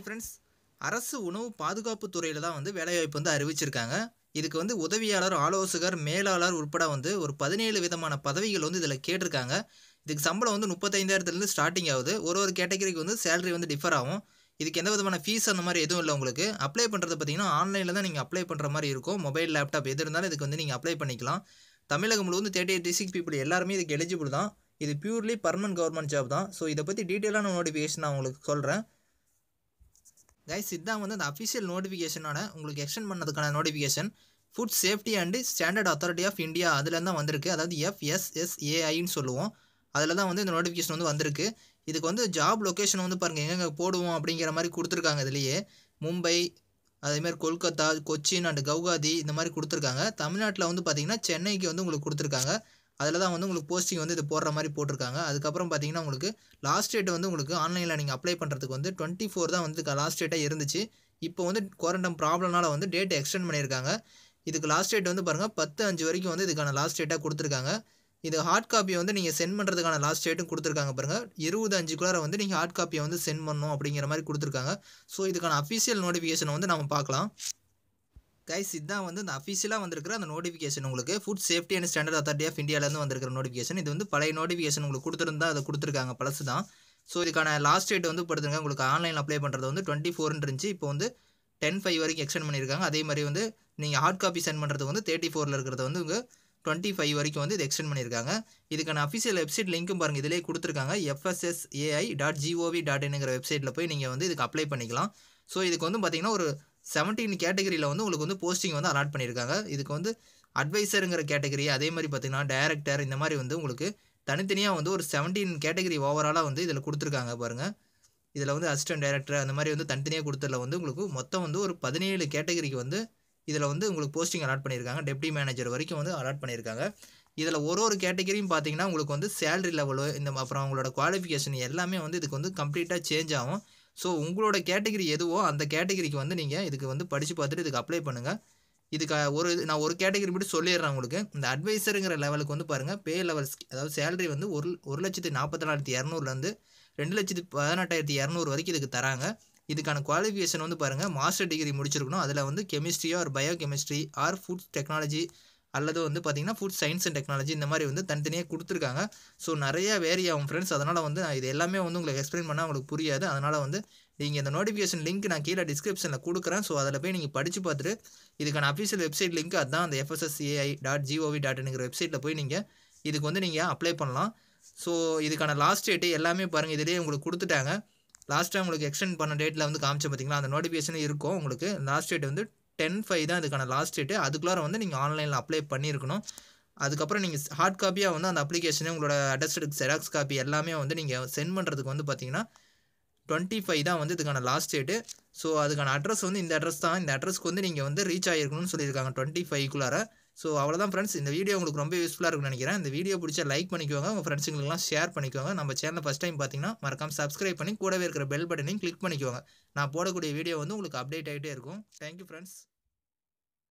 hi friends அரசு உணவு பாதுகாப்பு துறையில் தான் வந்து வேலைவாய்ப்பு வந்து அறிவிச்சிருக்காங்க இதுக்கு வந்து உதவியாளர் ஆலோசகர் மேலாளர் உட்பட வந்து ஒரு பதினேழு விதமான பதவிகள் வந்து இதில் கேட்டிருக்காங்க இதுக்கு சம்பளம் வந்து முப்பத்தைந்தாயிரத்துலேருந்து ஸ்டார்டிங் ஆகுது ஒரு ஒரு கேட்டகரிக்கு வந்து சேலரி வந்து டிஃபர் ஆகும் இதுக்கு எந்த விதமான ஃபீஸ் அந்த மாதிரி எதுவும் இல்லை உங்களுக்கு அப்ளை பண்ணுறது பார்த்தீங்கன்னா ஆன்லைனில் தான் நீங்கள் அப்ளை பண்ணுற மாதிரி இருக்கும் மொபைல் லேப்டாப் எது இருந்தாலும் இதுக்கு வந்து நீங்கள் அப்ளை பண்ணிக்கலாம் தமிழகம் முழுவதும் தேர்ட்டி எயிட் டிஸ்ட்ரிக் பீப்புள் எல்லாருமே இதுக்கு எலிஜிபிள் தான் இது பியூர்லி பர்மனன்ட் கவர்மெண்ட் ஜாப் தான் ஸோ இதை பற்றி டீட்டெயிலான நோட்டிஃபிகேஷன் நான் உங்களுக்கு சொல்கிறேன் கைஸ் இதுதான் வந்து அந்த அஃபிஷியல் நோட்டிஃபிகேஷனோட உங்களுக்கு எக்ஸ்டெண்ட் பண்ணதுக்கான notification food safety and standard authority of India அதுலேருந்து தான் வந்திருக்கு அதாவது எஃப்எஸ்எஸ்ஏஐன்னு சொல்லுவோம் அதில் தான் வந்து இந்த நோட்டிஃபிகேஷன் வந்து வந்திருக்கு இதுக்கு வந்து ஜாப் லொக்கேஷன் வந்து பாருங்கள் எங்கெங்கே போடுவோம் அப்படிங்கிற மாதிரி கொடுத்துருக்காங்க இதுலேயே மும்பை அதேமாதிரி கொல்கத்தா கொச்சின் அண்டு கவுகாதி இந்த மாதிரி கொடுத்துருக்காங்க தமிழ்நாட்டில் வந்து பார்த்திங்கன்னா சென்னைக்கு வந்து உங்களுக்கு கொடுத்துருக்காங்க அதில் தான் வந்து உங்களுக்கு போஸ்டிங் வந்து இது போடுற மாதிரி போட்டிருக்காங்க அதுக்கப்புறம் பார்த்தீங்கன்னா உங்களுக்கு லாஸ்ட் டேட் வந்து உங்களுக்கு ஆன்லைனில் நீங்கள் அப்ளை பண்ணுறதுக்கு வந்து டுவெண்ட்டி ஃபோர் தான் வந்து லாஸ்ட் டேட்டாக இருந்துச்சு இப்போ வந்து குவாரண்டம் ப்ராப்ளம்னால வந்து டேட் எக்ஸ்டெண்ட் பண்ணியிருக்காங்க இதுக்கு லாஸ்ட் டேட் வந்து பாருங்கள் பத்து அஞ்சு வரைக்கும் வந்து இதுக்கான லாஸ்ட் டேட்டாக கொடுத்துருக்காங்க இது ஹார்ட் காப்பியை வந்து நீங்கள் சென்ட் பண்ணுறதுக்கான லாஸ்ட் டேட்டும் கொடுத்துருக்காங்க பாருங்கள் இருபது அஞ்சுக்குள்ளார வந்து நீங்கள் ஹார்ட் காப்பியை வந்து சென்ட் பண்ணணும் அப்படிங்கிற மாதிரி கொடுத்துருக்காங்க ஸோ இதுக்கான அஃபிஷியல் நோட்டிஃபிகேஷனை வந்து நம்ம பார்க்கலாம் கைஸ் இதுதான் வந்து அந்த அஃபீஷியலாக வந்திருக்கிற அந்த நோட்டிஃபிகேஷன் உங்களுக்கு food safety and standard authority of இந்தியாவிலேருந்து வந்திருக்கிற நோட்டிஃபிகேஷன் இது வந்து பழைய நோட்டிஃபிகேஷன் உங்களுக்கு கொடுத்துருந்தா அதை கொடுத்துருக்காங்க பழசு தான் ஸோ இதுக்கான லாஸ்ட் டேட் வந்து படுத்துருங்க உங்களுக்கு ஆன்லைன் அப்ளை பண்ணுறது வந்து டுவெண்ட்டி ஃபோர்னு இருந்துச்சு இப்போ வந்து டென் ஃபைவ் வரைக்கும் எக்ஸ்டெண்ட் பண்ணியிருக்காங்க அதே மாதிரி வந்து நீங்கள் ஹார்ட் காப்பி சென்ட் பண்ணுறது வந்து தேர்ட்டி ஃபோரில் இருக்கிறது வந்து உங்கள் டுவெண்ட்டி ஃபைவ் வரைக்கும் வந்து இது எக்ஸ்டெண்ட் பண்ணியிருக்காங்க இதுக்கான அஃபிஷியல் வெப்சைட் லிங்க்கும் பாருங்கள் இதிலே கொடுத்துருக்காங்க எஃப்எஸ்எஸ்ஏஐ டாட் ஜிஓவி டாட் இன்ங்கிற வெப்சைட்டில் போய் நீங்கள் வந்து இதுக்கு அப்ளை பண்ணிக்கலாம் ஸோ இதுக்கு வந்து பார்த்திங்கன்னா ஒரு செவன்டீன் கேட்டகரியில் வந்து உங்களுக்கு வந்து போஸ்டிங் வந்து அலாட் பண்ணியிருக்காங்க இதுக்கு வந்து அட்வைசருங்கிற கேட்டகரி அதே மாதிரி பார்த்திங்கன்னா டேரக்டர் இந்த மாதிரி வந்து உங்களுக்கு தனித்தனியாக வந்து ஒரு செவன்டீன் கேட்டகரி ஓவராலாக வந்து இதில் கொடுத்துருக்காங்க பாருங்கள் இதில் வந்து அசிஸ்டன்ட் டேரக்டர் அந்த மாதிரி வந்து தனித்தனியாக கொடுத்ததில் வந்து உங்களுக்கு மொத்தம் வந்து ஒரு பதினேழு கேட்டகரிக்கு வந்து இதில் வந்து உங்களுக்கு போஸ்டிங் அலாட் பண்ணியிருக்காங்க டெப்டி மேனேஜர் வரைக்கும் வந்து அலாட் பண்ணியிருக்காங்க இதில் ஒரு ஒரு கேட்டகரியும் பார்த்தீங்கன்னா உங்களுக்கு வந்து சேலரி லெவலு இந்த அப்புறம் அவங்களோட குவாலிஃபிகேஷன் எல்லாமே வந்து இதுக்கு வந்து கம்ப்ளீட்டாக சேஞ்ச் ஆகும் ஸோ உங்களோட கேட்டகிரி எதுவோ அந்த கேட்டகிரிக்கு வந்து நீங்கள் இதுக்கு வந்து படித்து பார்த்துட்டு இதுக்கு அப்ளை பண்ணுங்கள் இதுக்கு ஒரு நான் ஒரு கேட்டகிரி மட்டும் சொல்லிடுறேன் உங்களுக்கு இந்த அட்வைசருங்கிற லெவலுக்கு வந்து பாருங்கள் பே லெவல்ஸ் அதாவது சேலரி வந்து ஒரு ஒரு லட்சத்து நாற்பத்தி நாலாயிரத்தி இரநூறுலேருந்து ரெண்டு லட்சத்து பதினெட்டாயிரத்தி இரநூறு வரைக்கும் இதுக்கு தராங்க இதுக்கான குவாலிஃபிகேஷன் வந்து பாருங்கள் மாஸ்டர் டிகிரி முடிச்சிருக்கணும் அதில் வந்து கெமிஸ்ட்ரியோ or biochemistry or food technology அல்லது வந்து பார்த்திங்கன்னா ஃபுட் சயின்ஸ் அண்ட் டெக்னாலஜி இந்த மாதிரி வந்து தனித்தனியாக கொடுத்துருக்காங்க ஸோ நிறையா வேரி ஆகும் ஃப்ரெண்ட்ஸ் அதனால் வந்து நான் இது எல்லாமே வந்து உங்களுக்கு எக்ஸ்பிளைன் பண்ணால் உங்களுக்கு புரியாது அதனால் வந்து நீங்கள் இந்த நோட்டிஃபிகேஷன் லிங்க் நான் கீழே டிஸ்கிரிப்ஷனில் கொடுக்குறேன் ஸோ அதில் போய் நீங்கள் படித்து பார்த்துட்டு இதுக்கான அஃபிஷியல் வெப்சைட் லிங்க் அதுதான் அந்த எஃப்எஸ்எஸ்ஏஐ டாட் ஜிஓவி டாட் என்கிற வெப்சைட்டில் போய் நீங்கள் இதுக்கு வந்து நீங்கள் அப்ளை பண்ணலாம் ஸோ இதுக்கான லாஸ்ட் டேட்டு எல்லாமே பாருங்கள் இதிலேயே உங்களுக்கு கொடுத்துட்டாங்க லாஸ்ட்டாக உங்களுக்கு எக்ஸ்டெண்ட் பண்ண டேட்டில் வந்து காமிச்சு பார்த்தீங்களா அந்த நோட்டிஃபிகேஷனே இருக்கும் உங்களுக்கு லாஸ்ட் டேட் வந்து டென் ஃபைவ் தான் இதுக்கான லாஸ்ட் டேட்டு அதுக்குள்ளார வந்து நீங்கள் ஆன்லைனில் அப்ளை பண்ணியிருக்கணும் அதுக்கப்புறம் நீங்கள் ஹார்ட் காப்பியாக வந்து அந்த அப்ளிகேஷனே உங்களோட அட்ரஸ்டுக்கு ஜெராக்ஸ் காப்பி எல்லாமே வந்து நீங்கள் சென்ட் பண்ணுறதுக்கு வந்து பார்த்தீங்கன்னா டுவெண்ட்டி ஃபைவ் தான் வந்து இதுக்கான லாஸ்ட் டேட்டு ஸோ அதுக்கான அட்ரஸ் வந்து இந்த அட்ரஸ் தான் இந்த அட்ரஸ்க்கு வந்து நீங்கள் வந்து ரீச் ஆகிருக்கணும்னு சொல்லியிருக்காங்க டுவெண்ட்டி ஃபைவ்க்குள்ளார ஸோ அவ்வளோதான் ஃப்ரெண்ட்ஸ் இந்த வீடியோ உங்களுக்கு ரொம்ப யூஸ்ஃபுல்லாக இருக்கும் நினைக்கிறேன் இந்த வீடியோ பிடிச்சா லைக் பண்ணிக்கோங்க உங்கள் ஃப்ரெண்ட்ஸுங்களுக்குலாம் ஷேர் பண்ணிக்கோங்க நம்ம சேனல் ஃபஸ்ட் டைம் பார்த்தீங்கன்னா மறக்காம சப்ஸ்கிரைப் பண்ணி கூடவே இருக்கிற பெல் பட்டனையும் கிளிக் பண்ணிக்கோங்க நான் போடக்கூடிய வீடியோ வந்து உங்களுக்கு அப்டேட் ஆகிட்டே இருக்கும் தேங்க்யூ ஃப்ரெண்ட்ஸ்